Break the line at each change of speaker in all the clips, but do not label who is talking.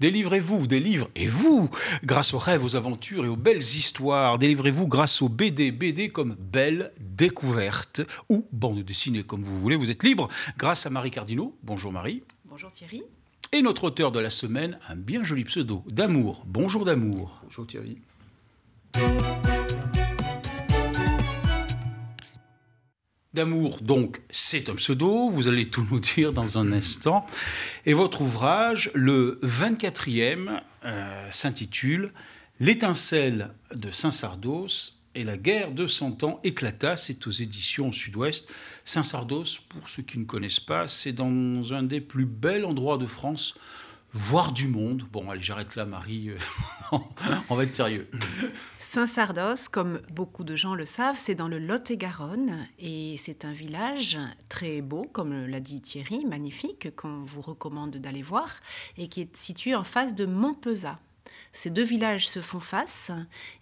Délivrez-vous délivrez et vous, grâce aux rêves, aux aventures et aux belles histoires. Délivrez-vous grâce aux BD. BD comme belle découverte ou bande dessinée, comme vous voulez. Vous êtes libre grâce à Marie Cardino. Bonjour Marie. Bonjour Thierry. Et notre auteur de la semaine, un bien joli pseudo, d'amour. Bonjour d'amour. Bonjour Thierry. D'amour, donc, c'est un pseudo, vous allez tout nous dire dans un instant. Et votre ouvrage, le 24e, euh, s'intitule L'étincelle de Saint-Sardos et la guerre de Cent Ans éclata. C'est aux éditions Sud-Ouest. Saint-Sardos, pour ceux qui ne connaissent pas, c'est dans un des plus bels endroits de France voir du monde. Bon, j'arrête là, Marie, euh, on va être sérieux.
Saint-Sardos, comme beaucoup de gens le savent, c'est dans le Lot-et-Garonne et c'est un village très beau, comme l'a dit Thierry, magnifique, qu'on vous recommande d'aller voir et qui est situé en face de Montpesat. Ces deux villages se font face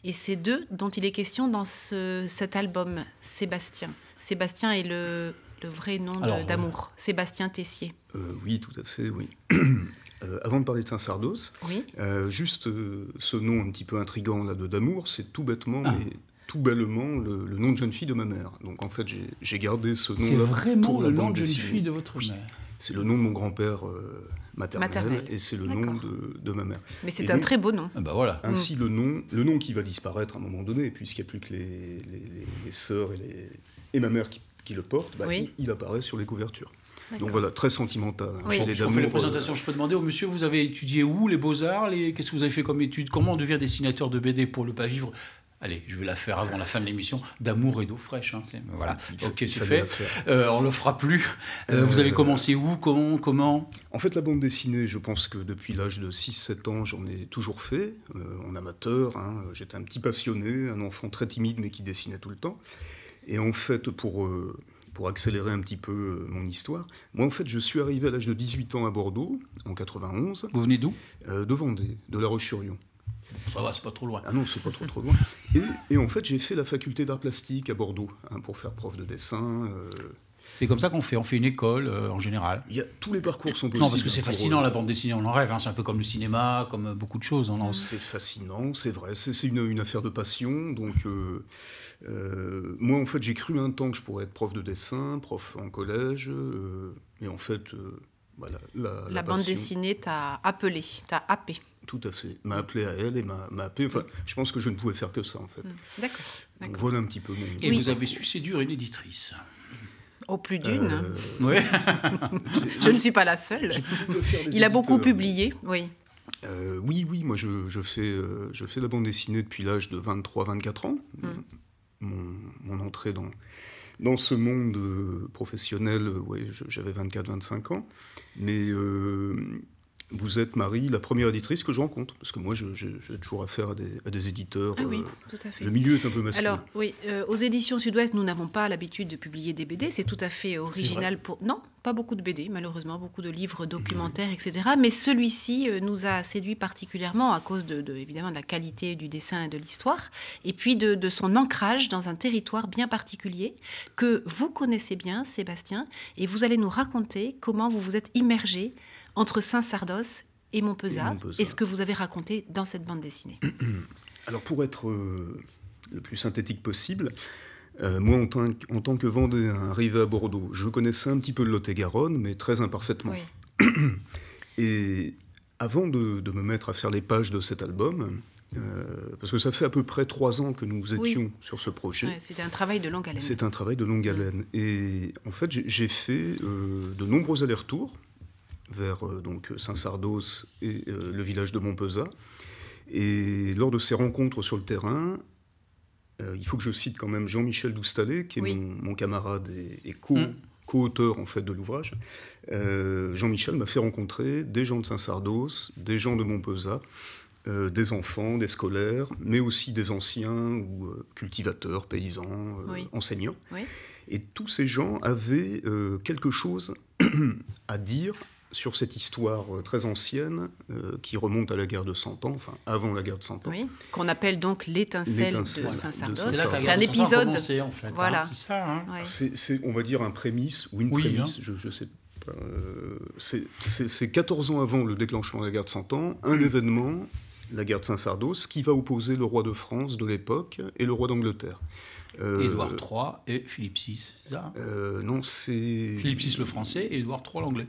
et c'est deux dont il est question dans cet album, Sébastien. Sébastien est le, vrai nom euh, d'amour, Sébastien Tessier.
Euh, oui, tout à fait, oui. Euh, avant de parler de Saint-Sardos, oui. Euh, juste euh, ce nom un petit peu intrigant là de d'amour, c'est tout bêtement et ah. tout bellement le, nom de jeune fille de ma mère. Donc en fait, j'ai gardé ce nom C'est vraiment pour le nom de jeune fille de votre mère. C'est le nom de mon grand-père maternel, et c'est le nom de, ma mère. Mais c'est un très beau nom. Ah, bah voilà. Ainsi le nom, le nom qui va disparaître à un moment donné, puisqu'il n'y a plus que les, sœurs et, et, ma mère qui, le portent, bah, il, il apparaît sur les couvertures. Donc voilà, très sentimental. Je hein. oui. les les présentations,
je peux demander au monsieur, vous avez étudié où les beaux-arts les... Qu'est-ce que vous avez fait comme étude Comment devenir devient dessinateur de BD pour ne pas vivre Allez, je vais la faire avant la fin de l'émission, d'amour et d'eau fraîche. Hein, voilà, ok, c'est fait. Euh, on ne le fera plus. Euh, euh, vous avez commencé
où Comment Comment En fait, la bande dessinée, je pense que depuis l'âge de 6-7 ans, j'en ai toujours fait, en amateur. Hein. J'étais un petit passionné, un enfant très timide, mais qui dessinait tout le temps. Et en fait, pour pour accélérer un petit peu euh, mon histoire, moi en fait je suis arrivé à l'âge de 18 ans à Bordeaux en 91. Vous venez d'où euh, De Vendée, de La Roche-sur-Yon. Ça va, c'est pas trop loin. Ah non, c'est pas trop trop loin. Et, en fait, j'ai fait la faculté d'art plastique à Bordeaux hein, pour faire prof de dessin. Euh,
c'est comme ça qu'on fait, on fait une école euh, en général. Il y a, tous les parcours sont possibles. Non, parce que c'est hein, fascinant la bande dessinée, on en rêve, hein. c'est un peu comme le cinéma, comme euh, beaucoup de choses. C'est fascinant, c'est vrai, c'est une, affaire de passion.
Donc, euh, moi en fait, j'ai cru un temps que je pourrais être prof de dessin, prof en collège, mais en fait, voilà, bah, la, bande dessinée
t'a appelé, t'a happé.
Tout à fait. M'a appelé à elle et m'a happé. Enfin, je pense que je ne pouvais faire que ça, en fait.
Hmm. D'accord. Voilà un petit
peu mon... Et vous avez su
séduire une éditrice. Au plus d'une. Euh, je ne suis pas la seule. Il a beaucoup publié, oui.
Euh, oui, oui, moi je, fais, euh, je fais de la bande dessinée depuis l'âge de 23-24 ans. Mm. Mon, entrée dans, dans ce monde professionnel, Oui, j'avais 24-25 ans. Mais vous êtes Marie, la première éditrice que je rencontre, parce que moi, j'ai toujours affaire à des, éditeurs. Ah oui, euh,
tout à fait. Le milieu est un peu masculin. Alors, oui, euh, aux éditions Sud-Ouest, nous n'avons pas l'habitude de publier des BD. C'est tout à fait original pour. Non, pas beaucoup de BD, malheureusement, beaucoup de livres documentaires, etc. Mais celui-ci euh, nous a séduit particulièrement à cause de, évidemment, de la qualité du dessin et de l'histoire, et puis de son ancrage dans un territoire bien particulier que vous connaissez bien, Sébastien, et vous allez nous raconter comment vous vous êtes immergé entre Saint-Sardos et Montpezat, et, ce que vous avez raconté dans cette bande dessinée
Alors pour être euh, le plus synthétique possible, euh, moi en tant, que Vendéen arrivé à Bordeaux, je connaissais un petit peu le Lot-et-Garonne, mais très imparfaitement. Et avant de, me mettre à faire les pages de cet album, euh, parce que ça fait à peu près trois ans que nous étions sur ce projet.
C'était un travail de longue haleine. C'est
un travail de longue haleine. Et en fait, j'ai fait de nombreux allers-retours vers euh, donc Saint-Sardos et euh, le village de Montpezat. Et lors de ces rencontres sur le terrain, euh, il faut que je cite quand même Jean-Michel Doustalet, qui est mon, camarade et, mm. co-auteur en fait de l'ouvrage. Jean-Michel m'a fait rencontrer des gens de Saint-Sardos, des gens de Montpezat, des enfants, des scolaires, mais aussi des anciens ou cultivateurs, paysans, enseignants. Et tous ces gens avaient quelque chose à dire, sur cette histoire euh, très ancienne euh, qui remonte à la guerre de Cent Ans, enfin avant la guerre de Cent Ans.
Oui, qu'on appelle donc l'étincelle de Saint-Sardos.
C'est un épisode. En fait, hein, voilà.
Hein.
c'est, on va dire, un prémisse ou une prémisse, hein. je, sais pas. Euh, c'est 14 ans avant le déclenchement de la guerre de Cent Ans, un événement, la guerre de Saint-Sardos, qui va opposer le roi de France de l'époque et le roi d'Angleterre. Édouard
III et Philippe VI, c'est ça
Non, c'est.
Philippe VI le français et Édouard III l'anglais.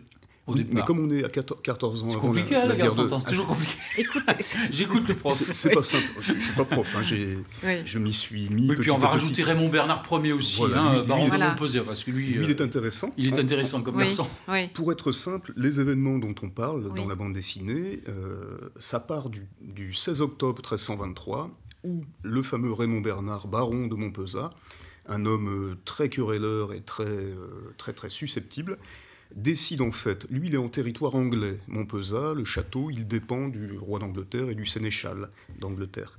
Mais comme on est à 14 ans C'est la, guerre, c'est toujours ah, compliqué. Écoute, j'écoute le prof. C'est pas simple. Je, ne suis pas prof.
Hein, je m'y suis mis. puis on va rajouter
Raymond Bernard Ier aussi, hein, euh, baron de parce que lui, il est euh, intéressant. Il est intéressant comme garçon.
Pour être simple, les événements dont on parle dans la bande dessinée, euh, ça part du, 16 octobre 1323 où le fameux Raymond Bernard, baron de Montpezat, un homme très querelleur et très très très susceptible, décide en fait, lui il est en territoire anglais, Montpezat, le château, il dépend du roi d'Angleterre et du sénéchal d'Angleterre.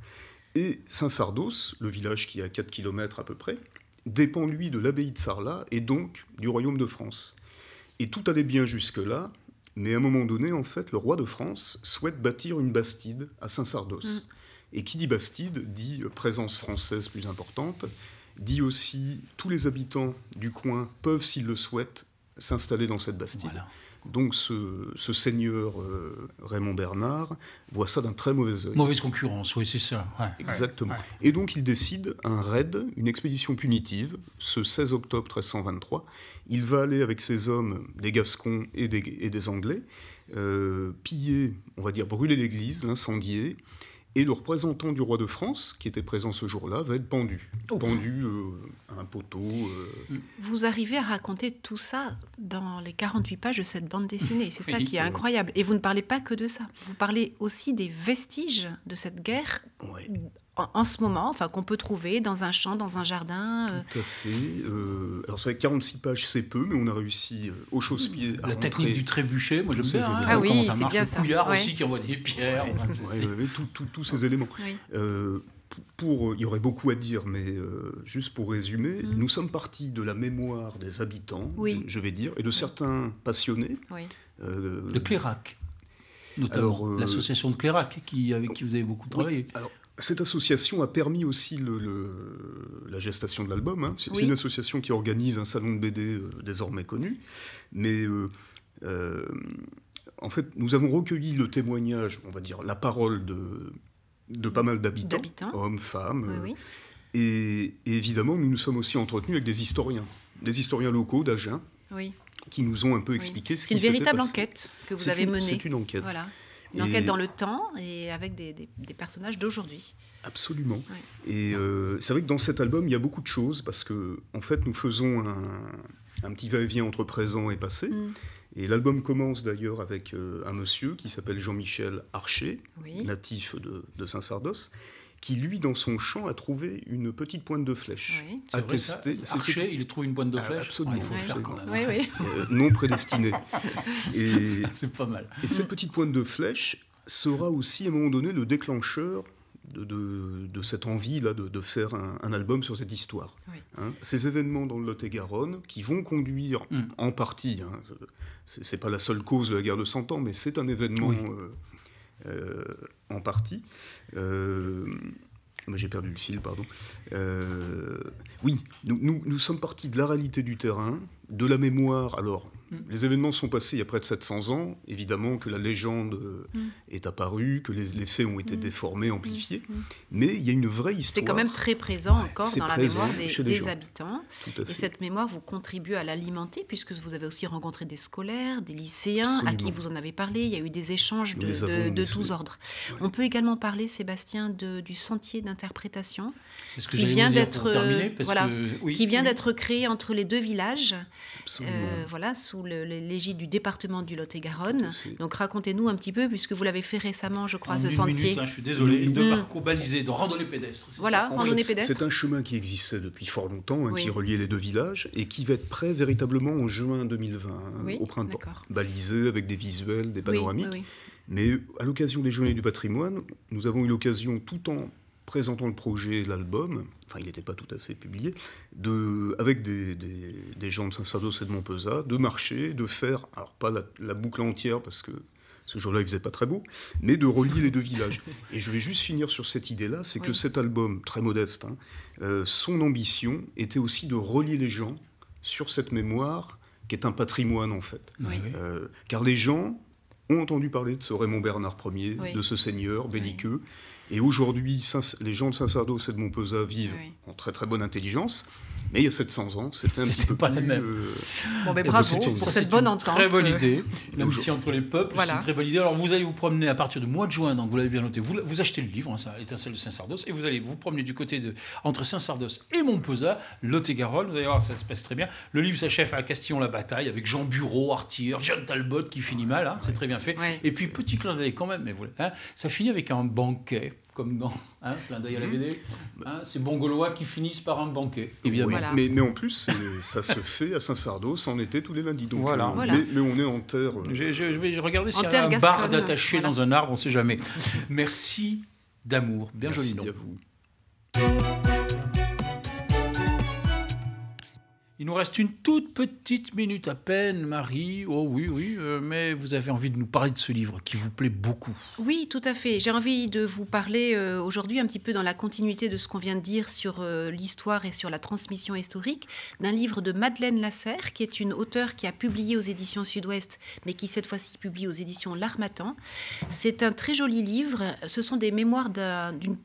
Et Saint-Sardos, le village qui est à 4 km à peu près, dépend lui de l'abbaye de Sarlat et donc du royaume de France. Et tout allait bien jusque-là, mais à un moment donné, en fait, le roi de France souhaite bâtir une bastide à Saint-Sardos. Mm. Et qui dit bastide dit présence française plus importante, dit aussi tous les habitants du coin peuvent, s'ils le souhaitent, s'installer dans cette Bastille. Donc ce, seigneur euh, Raymond Bernard voit ça d'un très mauvais œil. Mauvaise
concurrence, oui, c'est ça. Exactement.
Et donc il décide un raid, une expédition punitive, ce 16 octobre 1323. Il va aller avec ses hommes, des Gascons et des, Anglais, euh, piller, on va dire brûler l'église, l'incendier, et le représentant du roi de France, qui était présent ce jour-là, va être pendu. Pendu euh, à un poteau. Euh.
Vous arrivez à raconter tout ça dans les 48 pages de cette bande dessinée. C'est ça qui est euh. incroyable. Et vous ne parlez pas que de ça. Vous parlez aussi des vestiges de cette guerre en, ce moment, enfin qu'on peut trouver dans un champ, dans un jardin. Euh.
Tout à fait. Euh, alors c'est 46 pages c'est peu, mais on a réussi euh, au chausse-pied. La technique du trébuchet, moi je bien. Hein. ah oui, comment
ça le couillard aussi qui envoie des
pierres. Ouais, avez
tous ces éléments. Pour, il y aurait beaucoup à dire, mais juste pour résumer, mm. nous sommes partis de la mémoire des habitants, je vais dire, et de certains passionnés. Oui. de Clérac, notamment, l'association
de Clérac, qui, avec qui vous avez beaucoup travaillé.
alors, cette association a permis aussi le, la gestation de l'album. Hein. C'est une association qui organise un salon de BD euh, désormais connu. Mais euh, euh, en fait, nous avons recueilli le témoignage, on va dire, la parole de, de pas mal d'habitants, hommes, femmes. Et, évidemment, nous nous sommes aussi entretenus avec des historiens, des historiens locaux d'Agen, qui nous ont un peu expliqué ce qui s'était passé. C'est une véritable enquête que vous avez menée. C'est une enquête. Voilà.
Une enquête dans le temps et avec des, des, personnages d'aujourd'hui. Absolument.
Et euh, c'est vrai que dans cet album, il y a beaucoup de choses parce que, en fait, nous faisons un, un petit va-et-vient entre présent et passé. Mm. Et l'album commence d'ailleurs avec euh, un monsieur qui s'appelle Jean-Michel Archer, natif de, de Saint-Sardos, qui, lui, dans son champ, a trouvé une petite pointe de flèche. Attestée, vrai, il trouve une pointe de ah, flèche. absolument. non prédestinée. c'est pas mal. Et cette petite pointe de flèche sera aussi, à un moment donné, le déclencheur de, cette envie là de, faire un, album sur cette histoire. Hein, ces événements dans le Lot-et-Garonne qui vont conduire mm. en partie, hein, ce c'est pas la seule cause de la guerre de Cent Ans, mais c'est un événement euh, euh, en partie. Euh, j'ai perdu le fil, pardon. Euh, oui, nous, nous, nous sommes partis de la réalité du terrain, de la mémoire. Alors, Mm. Les événements sont passés il y a près de 700 ans. Évidemment que la légende mm. est apparue, que les, faits ont été mm. déformés, amplifiés. Mais il y a une vraie histoire. C'est quand même
très présent encore dans la mémoire des, des habitants. Et cette mémoire, vous contribue à l'alimenter, puisque vous avez aussi rencontré des scolaires, des lycéens, à qui vous en avez parlé. Il y a eu des échanges de, de, tous ordres. On peut également parler, Sébastien, du sentier d'interprétation ce qui vient d'être qui vient d'être créé entre les deux villages. Euh, voilà, sous l'égide du département du Lot-et-Garonne. Donc racontez-nous un petit peu, puisque vous l'avez fait récemment, je crois, ce sentier. Hein, je
suis désolé, une mm. de mm. parcours balisé, de randonnée pédestre. Voilà, randonnée
pédestre. C'est un
chemin qui existait depuis fort longtemps, hein, qui reliait les deux villages, et qui va être prêt véritablement en juin 2020, hein, au printemps. Balisé avec des visuels, des panoramiques. mais à l'occasion des Journées du patrimoine, nous avons eu l'occasion, tout en présentant le projet, l'album, enfin il n'était pas tout à fait publié, de, avec des, gens de Saint-Sardos et de Montpesa, de marcher, de faire, alors pas la, boucle entière parce que ce jour-là il faisait pas très beau, mais de relier les deux villages. Et je vais juste finir sur cette idée-là, c'est que cet album, très modeste, hein, euh, son ambition était aussi de relier les gens sur cette mémoire qui est un patrimoine en fait. Euh, car les gens ont entendu parler de ce Raymond Bernard Ier, de ce seigneur belliqueux. Et aujourd'hui, les gens de Saint-Sardos et de Montpezat vivent en très très bonne intelligence. Mais il y a 700 ans, c'était un petit peu pas la même. Euh, bon,
mais bravo pour cette bonne entente. Très bonne idée. L'amitié entre les peuples, c'est une très bonne idée. Alors, vous allez vous promener à partir du mois de juin, donc vous l'avez bien noté. Vous, vous achetez le livre, l'étincelle hein, Étincelle de Saint-Sardos, et vous allez vous promener du côté de entre Saint-Sardos et Montpesa, Lot-et-Garonne. Vous allez voir, ça se passe très bien. Le livre s'achève à Castillon-la-Bataille avec Jean Bureau, Artier, John Talbot qui finit mal. Hein, c'est très bien fait. Et puis, petit clin d'œil quand même, mais voilà, hein, ça finit avec un banquet comme dans hein, plein d'œil à la mhm. BD. Hein, ces Gaulois qui finissent par un banquet. Évidemment. Mais, mais,
en plus, ça se fait à saint sardos en était
tous les lundis. Donc, euh, Mais, on est en terre. Euh, je, vais regarder s'il y a un barde attaché dans un arbre, on ne sait jamais. Merci d'amour. Bien Merci joli à vous. Il nous reste une toute petite minute à peine, Marie. Oh oui, oui, euh, mais vous avez envie de nous parler de ce livre qui vous plaît beaucoup.
Oui, tout à fait. J'ai envie de vous parler euh, aujourd'hui un petit peu dans la continuité de ce qu'on vient de dire sur euh, l'histoire et sur la transmission historique d'un livre de Madeleine Lasserre, qui est une auteure qui a publié aux éditions Sud-Ouest, mais qui cette fois-ci publie aux éditions L'Armatan. C'est un très joli livre. Ce sont des mémoires d'une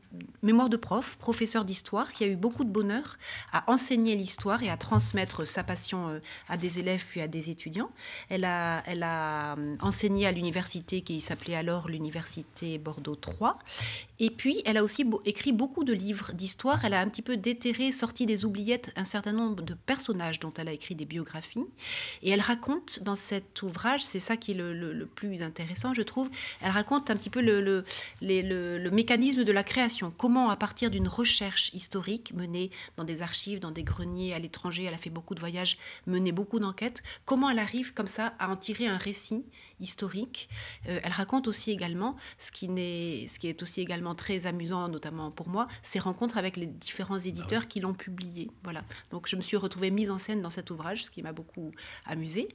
mémoire de prof, professeur d'histoire, qui a eu beaucoup de bonheur à enseigner l'histoire et à transmettre sa passion euh, à des élèves puis à des étudiants. Elle a, elle a euh, enseigné à l'université qui s'appelait alors l'université Bordeaux 3. Et puis, elle a aussi écrit beaucoup de livres d'histoire. Elle a un petit peu déterré, sorti des oubliettes un certain nombre de personnages dont elle a écrit des biographies. Et elle raconte dans cet ouvrage, c'est ça qui est le, plus intéressant, je trouve, elle raconte un petit peu le, le mécanisme de la création. Comment, à partir d'une recherche historique menée dans des archives, dans des greniers à l'étranger, elle a fait beaucoup de voyages, mené beaucoup d'enquêtes. Comment elle arrive comme ça à en tirer un récit historique euh, Elle raconte aussi également, ce qui, est, aussi également très amusant, notamment pour moi, ses rencontres avec les différents ah éditeurs qui l'ont publié. Voilà. Donc je me suis retrouvée mise en scène dans cet ouvrage, ce qui m'a beaucoup amusée.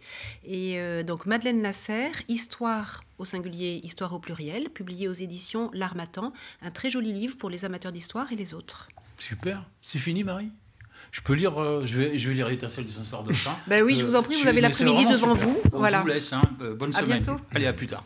Et euh, donc Madeleine Nasser, Histoire au singulier, Histoire au pluriel, publié aux éditions L'Armatan, un très joli livre pour les amateurs d'histoire et les autres.
Super, c'est fini Marie je peux lire, euh, je, vais, je vais lire l'étincelle du censeur de fin. ben oui, je euh, vous en prie, vous avez l'après-midi devant vous. Voilà. Je vous laisse, hein. Euh, bonne à semaine. Bientôt. Allez, à plus tard.